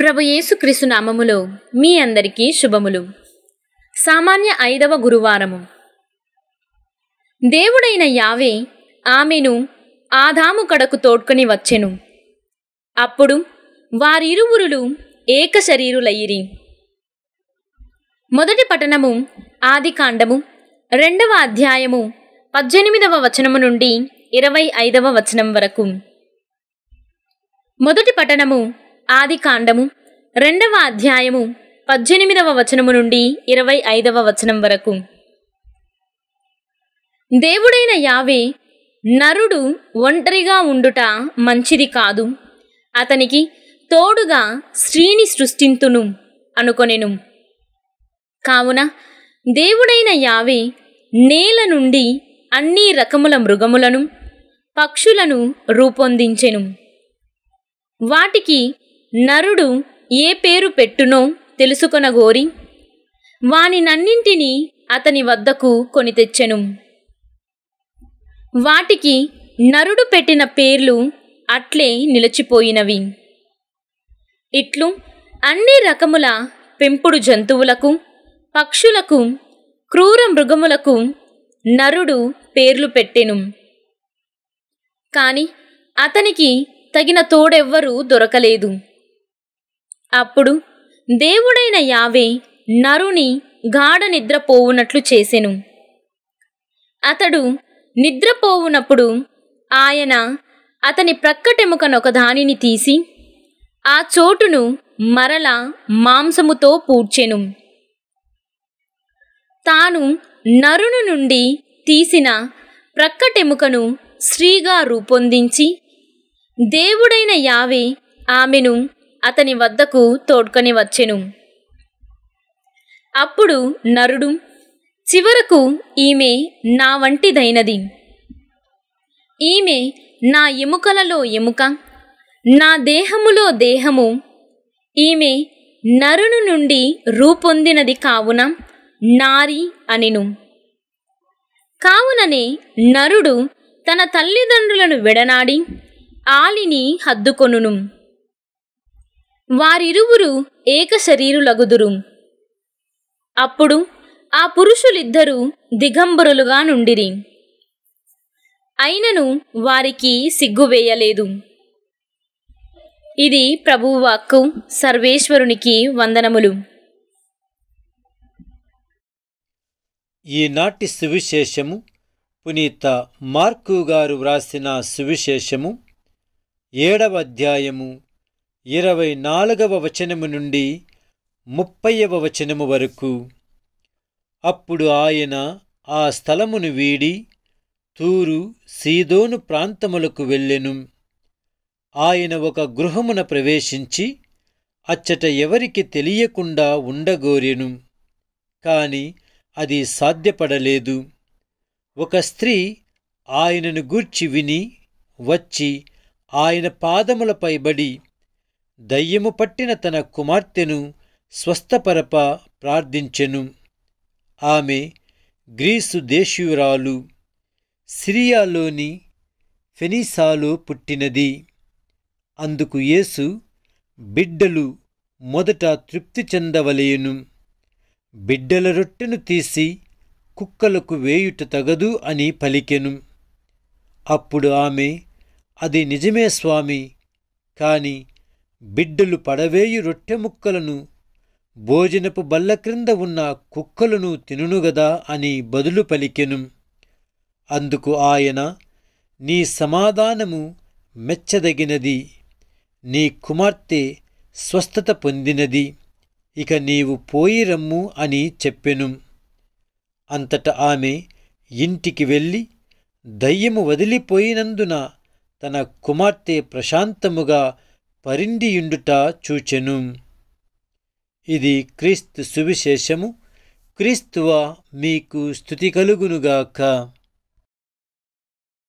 ప్రభు యేసుక్రీస్తు నామములో మీ అందరికీ శుభములు సామాన్య ఐదవ గురువారము దేవుడైన యావే ఆమెను ఆదాము కడకు తోడ్కొని వచ్చెను అప్పుడు వారిరువురులు ఏక శరీరులయ్యిరి మొదటి పఠనము ఆది కాండము రెండవ అధ్యాయము పద్దెనిమిదవ వచనము నుండి ఇరవై ఐదవ వచనం వరకు మొదటి పఠనము ఆది కాండము రెండవ అధ్యాయము పద్దెనిమిదవ వచనము నుండి ఇరవై ఐదవ వచనం వరకు దేవుడైన యావే నరుడు ఒంటరిగా ఉండుట మంచిది కాదు అతనికి తోడుగా స్త్రీని సృష్టింతును అనుకొనెను కావున దేవుడైన యావే నేల నుండి అన్ని రకముల మృగములను పక్షులను రూపొందించెను వాటికి నరుడు ఏ పేరు పెట్టునో తెలుసుకొనగోరి నన్నింటినీ అతని వద్దకు కొని తెచ్చెను వాటికి నరుడు పెట్టిన పేర్లు అట్లే నిలిచిపోయినవి ఇట్లు అన్ని రకముల పెంపుడు జంతువులకు పక్షులకు క్రూర మృగములకు నరుడు పేర్లు పెట్టెను కాని అతనికి తగిన తోడెవ్వరూ దొరకలేదు అప్పుడు దేవుడైన యావే నరుని గాఢ నిద్రపోవునట్లు చేసెను అతడు నిద్రపోవునప్పుడు ఆయన అతని ప్రక్కటెముకనొక దానిని తీసి ఆ చోటును మరల మాంసముతో పూడ్చెను తాను నరును నుండి తీసిన ప్రక్కటెముకను స్త్రీగా రూపొందించి దేవుడైన యావే ఆమెను అతని వద్దకు తోడ్కొని వచ్చెను అప్పుడు నరుడు చివరకు ఈమె నా వంటిదైనది ఈమె నా ఎముకలలో ఎముక నా దేహములో దేహము ఈమె నరును నుండి రూపొందినది కావున నారి అనిను కావుననే నరుడు తన తల్లిదండ్రులను విడనాడి ఆలిని హద్దుకొనును వారిరువురు ఏక శరీరులగుదురు అప్పుడు ఆ పురుషులిద్దరూ దిగంబరులుగా నుండిరి అయినను వారికి సిగ్గువేయలేదు ఇది ప్రభువాక్కు సర్వేశ్వరునికి వందనములు ఈనాటి సువిశేషము పునీత మార్కు గారు వ్రాసిన సువిశేషము ఏడవ అధ్యాయము ఇరవై నాలుగవ వచనము నుండి ముప్పైవ వచనము వరకు అప్పుడు ఆయన ఆ స్థలమును వీడి తూరు సీదోను ప్రాంతములకు వెళ్ళెను ఆయన ఒక గృహమున ప్రవేశించి అచ్చట ఎవరికి తెలియకుండా ఉండగోరెను కాని అది సాధ్యపడలేదు ఒక స్త్రీ ఆయనను గూర్చి విని వచ్చి ఆయన పాదములపై బడి దయ్యము పట్టిన తన కుమార్తెను స్వస్థపరప ప్రార్థించెను ఆమె గ్రీసు దేశీయురాలు సిరియాలోని ఫెనీసాలో పుట్టినది అందుకు యేసు బిడ్డలు మొదట తృప్తి చెందవలేను బిడ్డల రొట్టెను తీసి కుక్కలకు వేయుట తగదు అని పలికెను అప్పుడు ఆమె అది నిజమే స్వామి కాని బిడ్డలు పడవేయు రొట్టె ముక్కలను భోజనపు బల్ల క్రింద ఉన్న కుక్కలను తినుగదా అని బదులు పలికెను అందుకు ఆయన నీ సమాధానము మెచ్చదగినది నీ కుమార్తె స్వస్థత పొందినది ఇక నీవు పోయి రమ్ము అని చెప్పెను అంతట ఆమె ఇంటికి వెళ్ళి దయ్యము వదిలిపోయినందున తన కుమార్తె ప్రశాంతముగా పరిండియుండుట చూచెను ఇది క్రీస్తు సువిశేషము క్రీస్తువ మీకు స్థుతి కలుగునుగాక